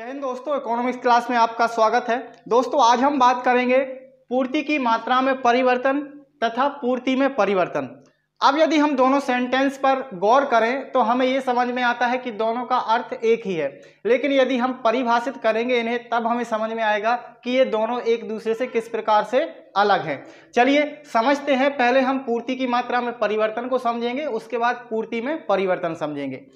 जय हिंद दोस्तों economics class में आपका स्वागत है दोस्तों आज हम बात करेंगे पूर्ति की मात्रा में परिवर्तन तथा पूर्ति में परिवर्तन अब यदि हम दोनों सेंटेंस पर गौर करें तो हमें ये समझ में आता है कि दोनों का अर्थ एक ही है लेकिन यदि हम परिभाषित करेंगे इन्हें तब हमें समझ में आएगा कि ये दोनों एक दूसरे से किस प्रकार से अलग हैं चलिए समझते हैं पहले हम पूर्ति की मात्रा में परिवर्तन को समझेंगे उसके बाद पूर्ति में परिवर्तन समझेंगे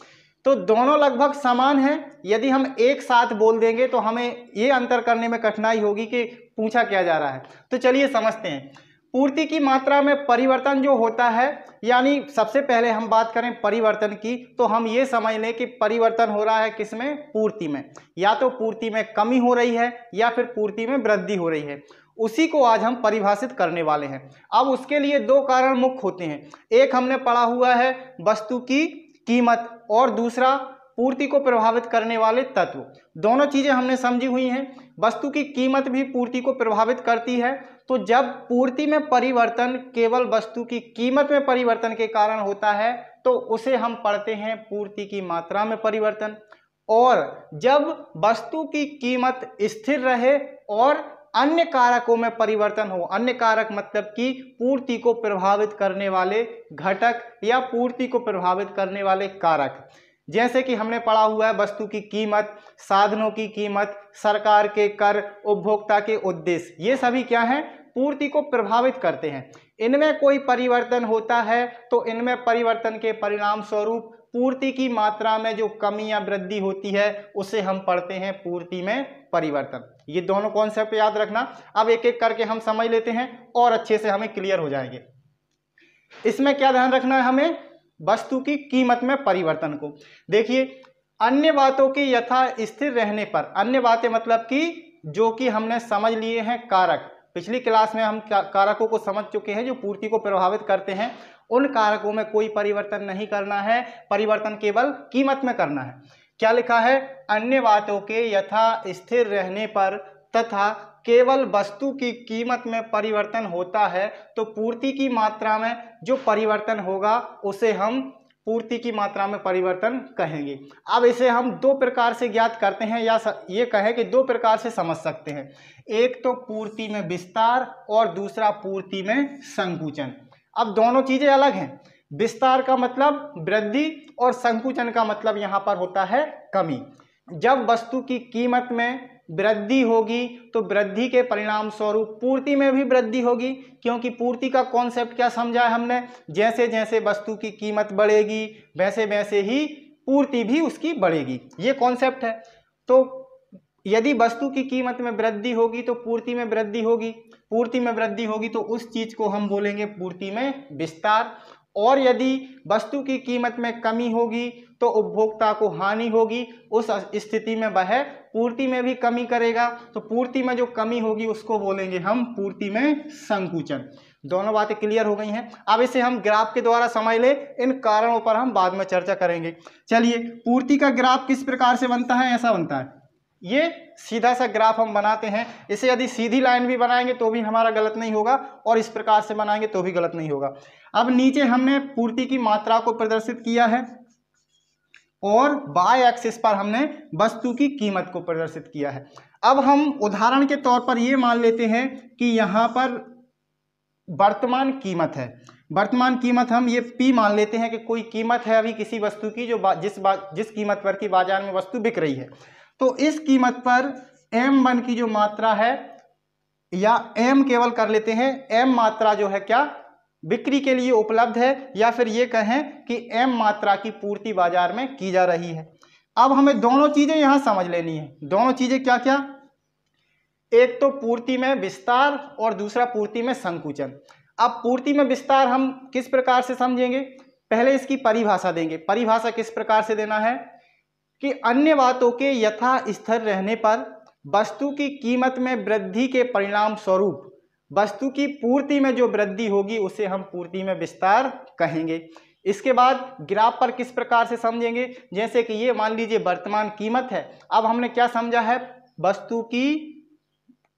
तो दोनों लगभग समान हैं यदि हम एक साथ बोल देंगे तो हमें ये अंतर करने में कठिनाई होगी कि पूछा क्या जा रहा है तो चलिए समझते हैं पूर्ति की मात्रा में परिवर्तन जो होता है यानी सबसे पहले हम बात करें परिवर्तन की तो हम ये समझ लें कि परिवर्तन हो रहा है किस में पूर्ति में या तो पूर्ति में कमी हो रही है या फिर पूर्ति में वृद्धि हो रही है उसी को आज हम परिभाषित करने वाले हैं अब उसके लिए दो कारण मुख्य होते हैं एक हमने पढ़ा हुआ है वस्तु की कीमत और दूसरा पूर्ति को प्रभावित करने वाले तत्व दोनों चीज़ें हमने समझी हुई हैं वस्तु की कीमत भी पूर्ति को प्रभावित करती है तो जब पूर्ति में परिवर्तन केवल वस्तु की कीमत में परिवर्तन के कारण होता है तो उसे हम पढ़ते हैं पूर्ति की मात्रा में परिवर्तन और जब वस्तु की कीमत स्थिर रहे और अन्य कारकों में परिवर्तन हो अन्य कारक मतलब कि पूर्ति को प्रभावित करने वाले घटक या पूर्ति को प्रभावित करने वाले कारक जैसे कि हमने पढ़ा हुआ है वस्तु की कीमत साधनों की कीमत सरकार के कर उपभोक्ता के उद्देश्य ये सभी क्या हैं पूर्ति को प्रभावित करते हैं इनमें कोई परिवर्तन होता है तो इनमें परिवर्तन के परिणाम स्वरूप पूर्ति की मात्रा में जो कमी या वृद्धि होती है उसे हम पढ़ते हैं पूर्ति में परिवर्तन ये दोनों कॉन्सेप्ट याद रखना अब एक एक करके हम समझ लेते हैं और अच्छे से हमें क्लियर हो जाएंगे इसमें क्या ध्यान रखना है हमें वस्तु की कीमत में परिवर्तन को देखिए अन्य बातों के यथा स्थिर रहने पर अन्य बातें मतलब कि जो कि हमने समझ लिए हैं कारक पिछली क्लास में हम कारकों को समझ चुके हैं जो पूर्ति को प्रभावित करते हैं उन कारकों में कोई परिवर्तन नहीं करना है परिवर्तन केवल कीमत में करना है क्या लिखा है अन्य बातों के यथा स्थिर रहने पर तथा केवल वस्तु की कीमत में परिवर्तन होता है तो पूर्ति की मात्रा में जो परिवर्तन होगा उसे हम पूर्ति की मात्रा में परिवर्तन कहेंगे अब इसे हम दो प्रकार से ज्ञात करते हैं या ये कहें कि दो प्रकार से समझ सकते हैं एक तो पूर्ति में विस्तार और दूसरा पूर्ति में संकुचन अब दोनों चीज़ें अलग हैं विस्तार का मतलब वृद्धि और संकुचन का मतलब यहाँ पर होता है कमी जब वस्तु की कीमत में वृद्धि होगी तो वृद्धि के परिणाम स्वरूप पूर्ति में भी वृद्धि होगी क्योंकि पूर्ति का कॉन्सेप्ट क्या समझा है हमने जैसे जैसे वस्तु की कीमत बढ़ेगी वैसे वैसे ही पूर्ति भी उसकी बढ़ेगी ये कॉन्सेप्ट है तो यदि वस्तु की कीमत में वृद्धि होगी तो पूर्ति में वृद्धि होगी पूर्ति में वृद्धि होगी तो उस चीज़ को हम बोलेंगे पूर्ति में विस्तार और यदि वस्तु की कीमत में कमी होगी तो उपभोक्ता को हानि होगी उस स्थिति में वह पूर्ति में भी कमी करेगा तो पूर्ति में जो कमी होगी उसको बोलेंगे हम पूर्ति में संकुचन दोनों बातें क्लियर हो गई हैं अब इसे हम ग्राफ के द्वारा समझ ले इन कारणों पर हम बाद में चर्चा करेंगे चलिए पूर्ति का ग्राफ किस प्रकार से बनता है ऐसा बनता है ये सीधा सा ग्राफ हम बनाते हैं इसे यदि सीधी लाइन भी बनाएंगे तो भी हमारा गलत नहीं होगा और इस प्रकार से बनाएंगे तो भी गलत नहीं होगा अब नीचे हमने पूर्ति की मात्रा को प्रदर्शित किया है और बाय एक्सिस पर हमने वस्तु की कीमत को प्रदर्शित किया है अब हम उदाहरण के तौर पर यह मान लेते हैं कि यहाँ पर वर्तमान कीमत है वर्तमान कीमत हम ये पी मान लेते हैं कि कोई कीमत है अभी किसी वस्तु की जो जिस जिस कीमत पर की बाजार में वस्तु बिक रही है तो इस कीमत पर एम वन की जो मात्रा है या एम केवल कर लेते हैं एम मात्रा जो है क्या बिक्री के लिए उपलब्ध है या फिर ये कहें कि एम मात्रा की पूर्ति बाजार में की जा रही है अब हमें दोनों चीज़ें यहां समझ लेनी है दोनों चीज़ें क्या क्या एक तो पूर्ति में विस्तार और दूसरा पूर्ति में संकुचन अब पूर्ति में विस्तार हम किस प्रकार से समझेंगे पहले इसकी परिभाषा देंगे परिभाषा किस प्रकार से देना है कि अन्य बातों के यथा स्थिर रहने पर वस्तु की कीमत में वृद्धि के परिणाम स्वरूप वस्तु की पूर्ति में जो वृद्धि होगी उसे हम पूर्ति में विस्तार कहेंगे इसके बाद ग्राफ पर किस प्रकार से समझेंगे जैसे कि ये मान लीजिए वर्तमान कीमत है अब हमने क्या समझा है वस्तु की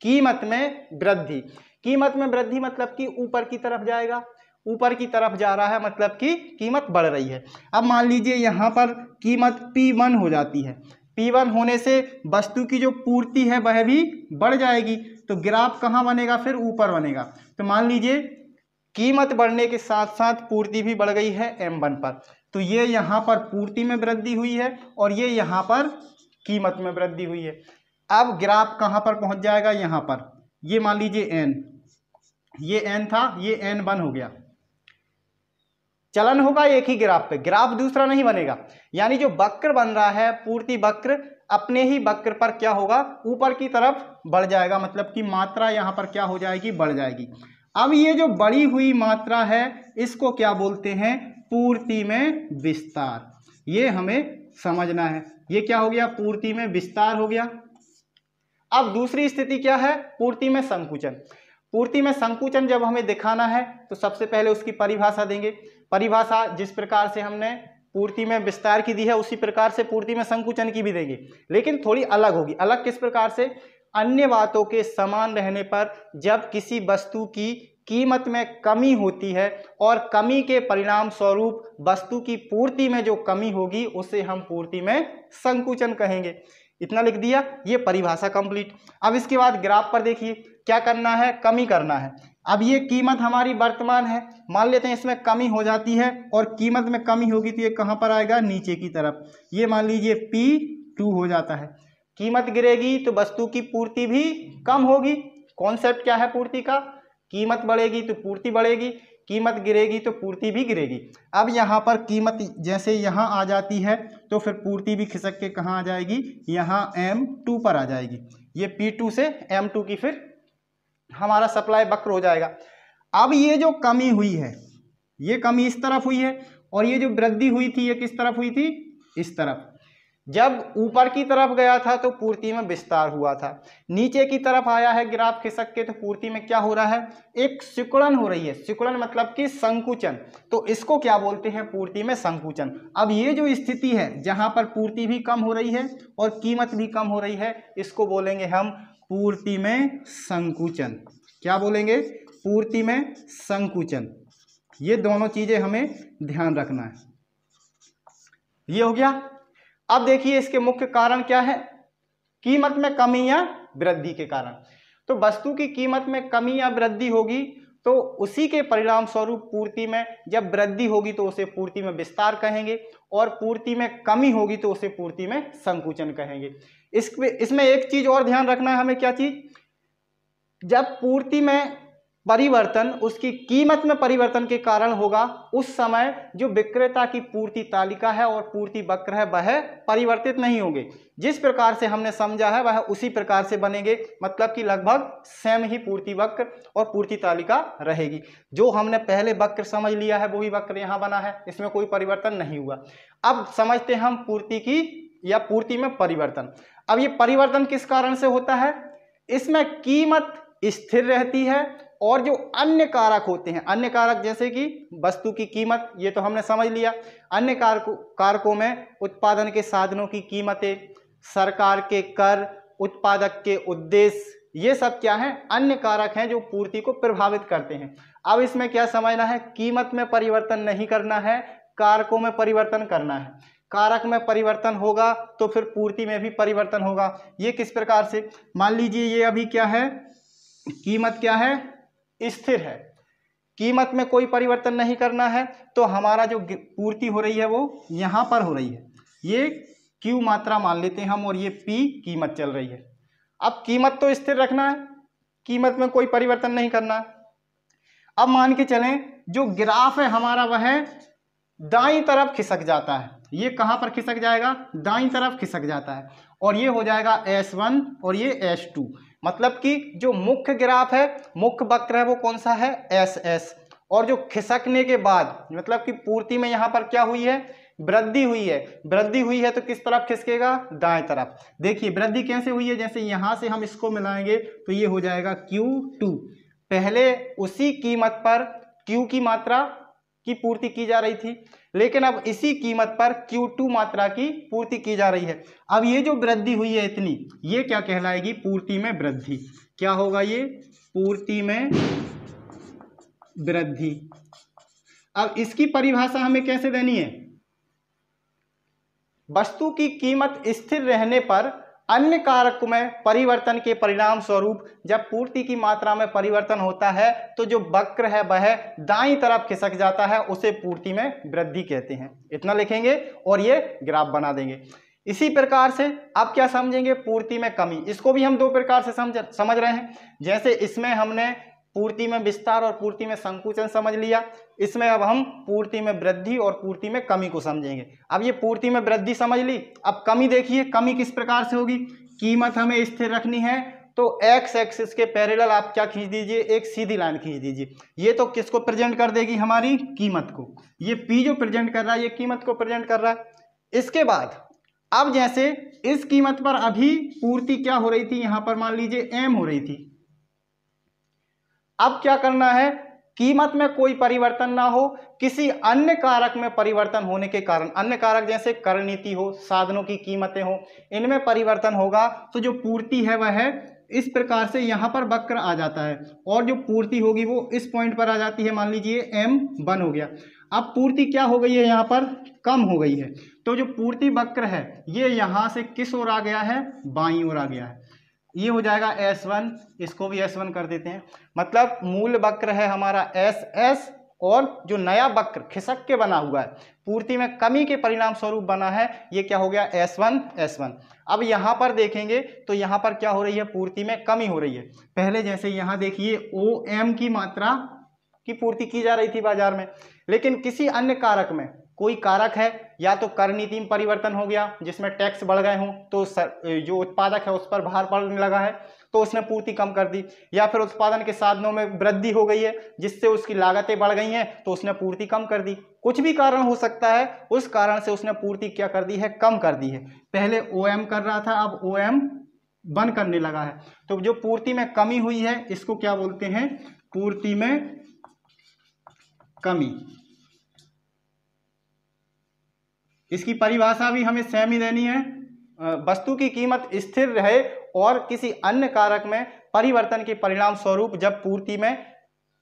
कीमत में वृद्धि कीमत में वृद्धि मतलब कि ऊपर की तरफ जाएगा ऊपर की तरफ जा रहा है मतलब कि कीमत बढ़ रही है अब मान लीजिए यहाँ पर कीमत पी वन हो जाती है पी वन होने से वस्तु की जो पूर्ति है वह भी बढ़ जाएगी तो ग्राफ कहाँ बनेगा फिर ऊपर बनेगा तो मान लीजिए कीमत बढ़ने के साथ साथ पूर्ति भी बढ़ गई है एम वन पर तो ये यहाँ पर पूर्ति में वृद्धि हुई है और ये यहाँ पर कीमत में वृद्धि हुई है अब ग्राफ कहाँ पर पहुँच जाएगा यहाँ पर ये मान लीजिए एन ये एन था ये एन वन हो गया चलन होगा एक ही ग्राफ पे ग्राफ दूसरा नहीं बनेगा यानी जो वक्र बन रहा है पूर्ति वक्र अपने ही वक्र पर क्या होगा ऊपर की तरफ बढ़ जाएगा मतलब कि मात्रा यहाँ पर क्या हो जाएगी बढ़ जाएगी अब ये जो बढ़ी हुई मात्रा है इसको क्या बोलते हैं पूर्ति में विस्तार ये हमें समझना है ये क्या हो गया पूर्ति में विस्तार हो गया अब दूसरी स्थिति क्या है पूर्ति में संकुचन पूर्ति में संकुचन जब हमें दिखाना है तो सबसे पहले उसकी परिभाषा देंगे परिभाषा जिस प्रकार से हमने पूर्ति में विस्तार की दी है उसी प्रकार से पूर्ति में संकुचन की भी देंगे लेकिन थोड़ी अलग होगी अलग किस प्रकार से अन्य बातों के समान रहने पर जब किसी वस्तु की कीमत में कमी होती है और कमी के परिणाम स्वरूप वस्तु की पूर्ति में जो कमी होगी उसे हम पूर्ति में संकुचन कहेंगे इतना लिख दिया ये परिभाषा कंप्लीट अब इसके बाद ग्राफ पर देखिए क्या करना है कमी करना है अब ये कीमत हमारी वर्तमान है मान लेते हैं इसमें कमी हो जाती है और कीमत में कमी होगी तो ये कहाँ पर आएगा नीचे की तरफ ये मान लीजिए पी टू हो जाता है कीमत गिरेगी तो वस्तु की पूर्ति भी कम होगी कॉन्सेप्ट क्या है पूर्ति का कीमत बढ़ेगी तो पूर्ति बढ़ेगी कीमत गिरेगी तो पूर्ति भी गिरेगी अब यहाँ पर कीमत जैसे यहाँ आ जाती है तो फिर पूर्ति भी खिसक के कहाँ आ जाएगी यहाँ एम टू पर आ जाएगी ये पी टू से एम टू की फिर हमारा सप्लाई वक्र हो जाएगा अब ये जो कमी हुई है ये कमी इस तरफ हुई है और ये जो वृद्धि हुई थी ये किस तरफ हुई थी इस तरफ जब ऊपर की तरफ गया था तो पूर्ति में विस्तार हुआ था नीचे की तरफ आया है ग्राफ खिसक के तो पूर्ति में क्या हो रहा है एक सिकुड़न हो रही है सिकुड़न मतलब कि संकुचन तो इसको क्या बोलते हैं पूर्ति में संकुचन अब ये जो स्थिति है जहां पर पूर्ति भी कम हो रही है और कीमत भी कम हो रही है इसको बोलेंगे हम पूर्ति में संकुचन क्या बोलेंगे पूर्ति में संकुचन ये दोनों चीज़ें हमें ध्यान रखना है ये हो गया अब देखिए इसके मुख्य कारण क्या है कीमत में कमी या वृद्धि के कारण तो वस्तु की कीमत में कमी या वृद्धि होगी तो उसी के परिणाम स्वरूप पूर्ति में जब वृद्धि होगी तो उसे पूर्ति में विस्तार कहेंगे और पूर्ति में कमी होगी तो उसे पूर्ति में संकुचन कहेंगे इस इसमें एक चीज और ध्यान रखना है हमें क्या चीज जब पूर्ति में परिवर्तन उसकी कीमत में परिवर्तन के कारण होगा उस समय जो विक्रेता की पूर्ति तालिका है और पूर्ति वक्र है वह परिवर्तित नहीं होंगे जिस प्रकार से हमने समझा है वह उसी प्रकार से बनेंगे मतलब कि लगभग सेम ही पूर्ति वक्र और पूर्ति तालिका रहेगी जो हमने पहले वक्र समझ लिया है वही वक्र यहाँ बना है इसमें कोई परिवर्तन नहीं हुआ अब समझते हैं हम पूर्ति की या पूर्ति में परिवर्तन अब ये परिवर्तन किस कारण से होता है इसमें कीमत स्थिर रहती है और जो अन्य कारक होते हैं अन्य कारक जैसे कि वस्तु की कीमत ये तो हमने समझ लिया अन्य कारकों कारकों में उत्पादन के साधनों की कीमतें सरकार के कर उत्पादक के उद्देश्य ये सब क्या है अन्य कारक हैं जो पूर्ति को प्रभावित करते हैं अब इसमें क्या समझना है कीमत में परिवर्तन नहीं करना है कारकों में परिवर्तन करना है कारक में परिवर्तन होगा तो फिर पूर्ति में भी परिवर्तन होगा ये किस प्रकार से मान लीजिए ये अभी क्या है कीमत क्या है स्थिर है कीमत में कोई परिवर्तन नहीं करना है तो हमारा जो पूर्ति हो रही है वो यहाँ पर हो रही है ये Q मात्रा मान लेते हैं हम और ये P कीमत चल रही है अब कीमत तो स्थिर रखना है कीमत में कोई परिवर्तन नहीं करना है अब मान के चलें जो ग्राफ है हमारा वह दाई तरफ खिसक जाता है ये कहाँ पर खिसक जाएगा दाई तरफ खिसक जाता है और ये हो जाएगा S1 और ये S2 मतलब कि जो मुख्य ग्राफ है मुख्य वक्र है वो कौन सा है एस एस और जो खिसकने के बाद मतलब कि पूर्ति में यहाँ पर क्या हुई है वृद्धि हुई है वृद्धि हुई है तो किस तरफ खिसकेगा दाएं तरफ देखिए वृद्धि कैसे हुई है जैसे यहाँ से हम इसको मिलाएंगे तो ये हो जाएगा Q2 पहले उसी कीमत पर Q की मात्रा की पूर्ति की जा रही थी लेकिन अब इसी कीमत पर Q2 मात्रा की पूर्ति की जा रही है अब ये जो वृद्धि हुई है इतनी ये क्या कहलाएगी पूर्ति में वृद्धि क्या होगा ये पूर्ति में वृद्धि अब इसकी परिभाषा हमें कैसे देनी है वस्तु की कीमत स्थिर रहने पर अन्य कारक में परिवर्तन के परिणाम स्वरूप जब पूर्ति की मात्रा में परिवर्तन होता है तो जो वक्र है वह दाई तरफ खिसक जाता है उसे पूर्ति में वृद्धि कहते हैं इतना लिखेंगे और ये ग्राफ बना देंगे इसी प्रकार से आप क्या समझेंगे पूर्ति में कमी इसको भी हम दो प्रकार से समझ समझ रहे हैं जैसे इसमें हमने पूर्ति में विस्तार और पूर्ति में संकुचन समझ लिया इसमें अब हम पूर्ति में वृद्धि और पूर्ति में कमी को समझेंगे अब ये पूर्ति में वृद्धि समझ ली अब कमी देखिए कमी किस प्रकार से होगी कीमत हमें स्थिर रखनी है तो एक्स एक्सिस के पैरेलल आप क्या खींच दीजिए एक सीधी लाइन खींच दीजिए ये तो किसको प्रेजेंट कर देगी हमारी कीमत को ये पी जो प्रेजेंट कर रहा है ये कीमत को प्रेजेंट कर रहा है इसके बाद अब जैसे इस कीमत पर अभी पूर्ति क्या हो रही थी यहां पर मान लीजिए एम हो रही थी अब क्या करना है कीमत में कोई परिवर्तन ना हो किसी अन्य कारक में परिवर्तन होने के कारण अन्य कारक जैसे कर नीति हो साधनों की कीमतें हो इनमें परिवर्तन होगा तो जो पूर्ति है वह है इस प्रकार से यहाँ पर वक्र आ जाता है और जो पूर्ति होगी वो इस पॉइंट पर आ जाती है मान लीजिए एम वन हो गया अब पूर्ति क्या हो गई है यहाँ पर कम हो गई है तो जो पूर्ति वक्र है ये यहाँ से किस ओर आ गया है बाई ओर आ गया है ये हो जाएगा एस वन इसको भी एस वन कर देते हैं मतलब मूल वक्र है हमारा एस एस और जो नया वक्र खिसक के बना हुआ है पूर्ति में कमी के परिणाम स्वरूप बना है ये क्या हो गया एस वन एस वन अब यहाँ पर देखेंगे तो यहाँ पर क्या हो रही है पूर्ति में कमी हो रही है पहले जैसे यहाँ देखिए ओ एम की मात्रा की पूर्ति की जा रही थी बाजार में लेकिन किसी अन्य कारक में कोई कारक है या तो कर नीति में परिवर्तन हो गया जिसमें टैक्स बढ़ गए हों तो सर, जो उत्पादक है उस पर भार पड़ने लगा है तो उसने पूर्ति कम कर दी या फिर उत्पादन के साधनों में वृद्धि हो गई है जिससे उसकी लागतें बढ़ गई हैं तो उसने पूर्ति कम कर दी कुछ भी कारण हो सकता है उस कारण से उसने पूर्ति क्या कर दी है कम कर दी है पहले ओ कर रहा था अब ओ बंद करने लगा है तो जो पूर्ति में कमी हुई है इसको क्या बोलते हैं पूर्ति में कमी इसकी परिभाषा भी हमें सेम ही देनी है वस्तु की कीमत स्थिर रहे और किसी अन्य कारक में परिवर्तन के परिणाम स्वरूप जब पूर्ति में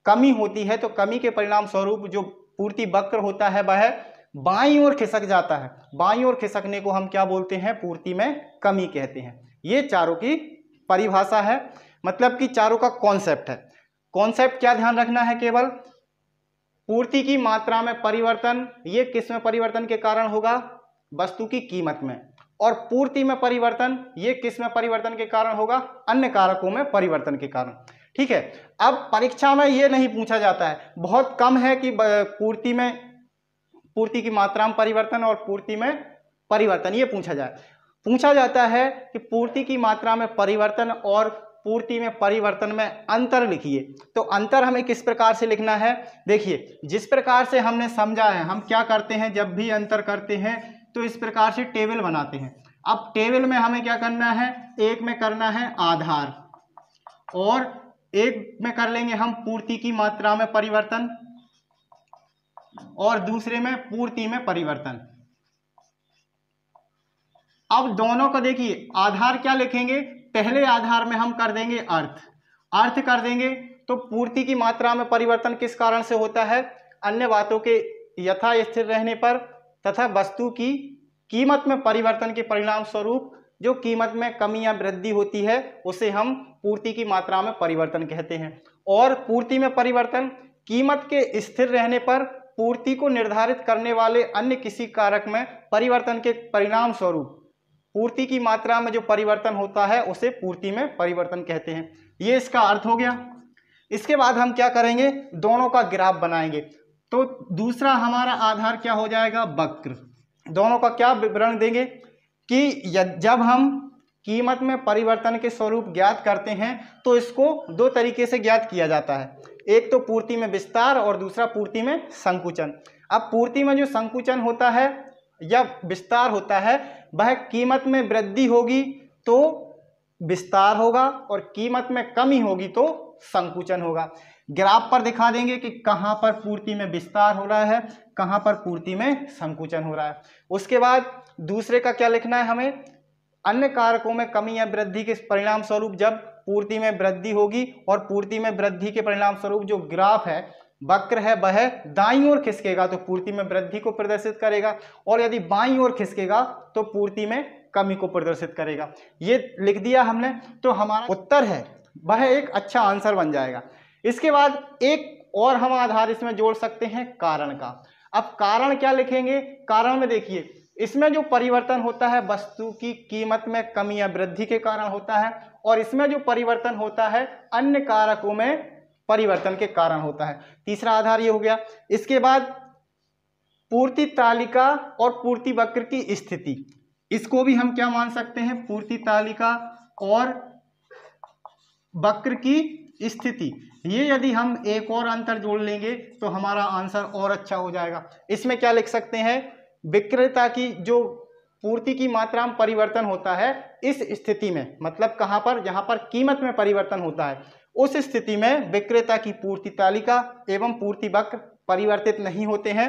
कमी होती है तो कमी के परिणाम स्वरूप जो पूर्ति वक्र होता है वह बाई ओर खिसक जाता है बाई ओर खिसकने को हम क्या बोलते हैं पूर्ति में कमी कहते हैं ये चारों की परिभाषा है मतलब कि चारों का कॉन्सेप्ट है कॉन्सेप्ट क्या ध्यान रखना है केवल पूर्ति की मात्रा में परिवर्तन ये किस में परिवर्तन के कारण होगा वस्तु की कीमत में और पूर्ति में परिवर्तन ये किस में परिवर्तन के कारण होगा अन्य कारकों में परिवर्तन के कारण ठीक है अब परीक्षा में ये नहीं पूछा जाता है बहुत कम है कि पूर्ति में पूर्ति की मात्रा में परिवर्तन और पूर्ति में परिवर्तन ये पूछा जाए पूछा जाता है कि पूर्ति की मात्रा में परिवर्तन और पूर्ति में परिवर्तन में अंतर लिखिए तो अंतर हमें किस प्रकार से लिखना है देखिए जिस प्रकार से हमने समझा है हम क्या करते हैं जब भी अंतर करते हैं तो इस प्रकार से टेबल बनाते हैं अब टेबल में हमें क्या करना है एक में करना है आधार और एक में कर लेंगे हम पूर्ति की मात्रा में परिवर्तन और दूसरे में पूर्ति में परिवर्तन अब दोनों को देखिए आधार क्या लिखेंगे पहले आधार में हम कर देंगे अर्थ अर्थ कर देंगे तो पूर्ति की मात्रा में परिवर्तन किस कारण से होता है अन्य बातों के यथा स्थिर रहने पर तथा वस्तु की कीमत में परिवर्तन के परिणाम स्वरूप जो कीमत में कमी या वृद्धि होती है उसे हम पूर्ति की मात्रा में परिवर्तन कहते हैं और पूर्ति में परिवर्तन कीमत के स्थिर रहने पर पूर्ति को निर्धारित करने वाले अन्य किसी कारक में परिवर्तन के परिणाम स्वरूप पूर्ति की मात्रा में जो परिवर्तन होता है उसे पूर्ति में परिवर्तन कहते हैं ये इसका अर्थ हो गया इसके बाद हम क्या करेंगे दोनों का ग्राफ बनाएंगे तो दूसरा हमारा आधार क्या हो जाएगा वक्र दोनों का क्या विवरण देंगे कि जब हम कीमत में परिवर्तन के स्वरूप ज्ञात करते हैं तो इसको दो तरीके से ज्ञात किया जाता है एक तो पूर्ति में विस्तार और दूसरा पूर्ति में संकुचन अब पूर्ति में जो संकुचन होता है या विस्तार होता है वह कीमत में वृद्धि होगी तो विस्तार होगा और कीमत में कमी होगी तो संकुचन होगा ग्राफ पर दिखा देंगे कि कहाँ पर पूर्ति में विस्तार हो रहा है कहाँ पर पूर्ति में संकुचन हो रहा है उसके बाद दूसरे का क्या लिखना है हमें अन्य कारकों में कमी या वृद्धि के परिणाम स्वरूप जब पूर्ति में वृद्धि होगी और पूर्ति में वृद्धि के परिणाम स्वरूप जो ग्राफ है वक्र है वह दाई ओर खिसकेगा तो पूर्ति में वृद्धि को प्रदर्शित करेगा और यदि बाई ओर खिसकेगा तो पूर्ति में कमी को प्रदर्शित करेगा ये लिख दिया हमने तो हमारा उत्तर है वह एक अच्छा आंसर बन जाएगा इसके बाद एक और हम आधार इसमें जोड़ सकते हैं कारण का अब कारण क्या लिखेंगे कारण में देखिए इसमें जो परिवर्तन होता है वस्तु की कीमत में कमी या वृद्धि के कारण होता है और इसमें जो परिवर्तन होता है अन्य कारकों में परिवर्तन के कारण होता है तीसरा आधार ये हो गया इसके बाद पूर्ति तालिका और पूर्ति वक्र की स्थिति इसको भी हम क्या मान सकते हैं पूर्ति तालिका और वक्र की स्थिति ये यदि हम एक और अंतर जोड़ लेंगे तो हमारा आंसर और अच्छा हो जाएगा इसमें क्या लिख सकते हैं विक्रेता की जो पूर्ति की मात्रा में परिवर्तन होता है इस स्थिति में मतलब कहाँ पर जहाँ पर कीमत में परिवर्तन होता है उस स्थिति में विक्रेता की पूर्ति तालिका एवं पूर्ति वक्र परिवर्तित नहीं होते हैं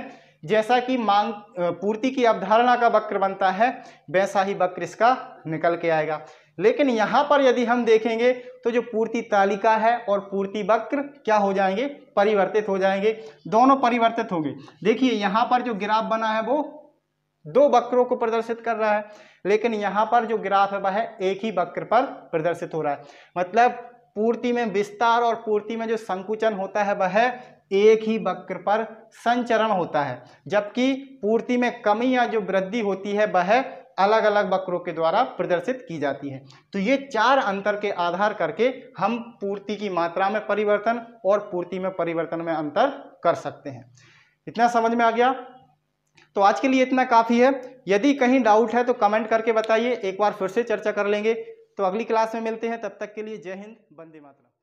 जैसा कि मांग पूर्ति की अवधारणा का वक्र बनता है वैसा ही वक्र इसका निकल के आएगा लेकिन यहाँ पर यदि हम देखेंगे तो जो पूर्ति तालिका है और पूर्ति वक्र क्या हो जाएंगे परिवर्तित हो जाएंगे दोनों परिवर्तित होंगे देखिए यहाँ पर जो ग्राफ बना है वो दो वक्रों को प्रदर्शित कर रहा है लेकिन यहाँ पर जो ग्राफ है वह एक ही वक्र पर प्रदर्शित हो रहा है मतलब पूर्ति में विस्तार और पूर्ति में जो संकुचन होता है वह एक ही वक्र पर संचरण होता है जबकि पूर्ति में कमी या जो वृद्धि होती है वह अलग अलग वक्रों के द्वारा प्रदर्शित की जाती है तो ये चार अंतर के आधार करके हम पूर्ति की मात्रा में परिवर्तन और पूर्ति में परिवर्तन में अंतर कर सकते हैं इतना समझ में आ गया तो आज के लिए इतना काफ़ी है यदि कहीं डाउट है तो कमेंट करके बताइए एक बार फिर से चर्चा कर लेंगे तो अगली क्लास में मिलते हैं तब तक के लिए जय हिंद बंदे मातरम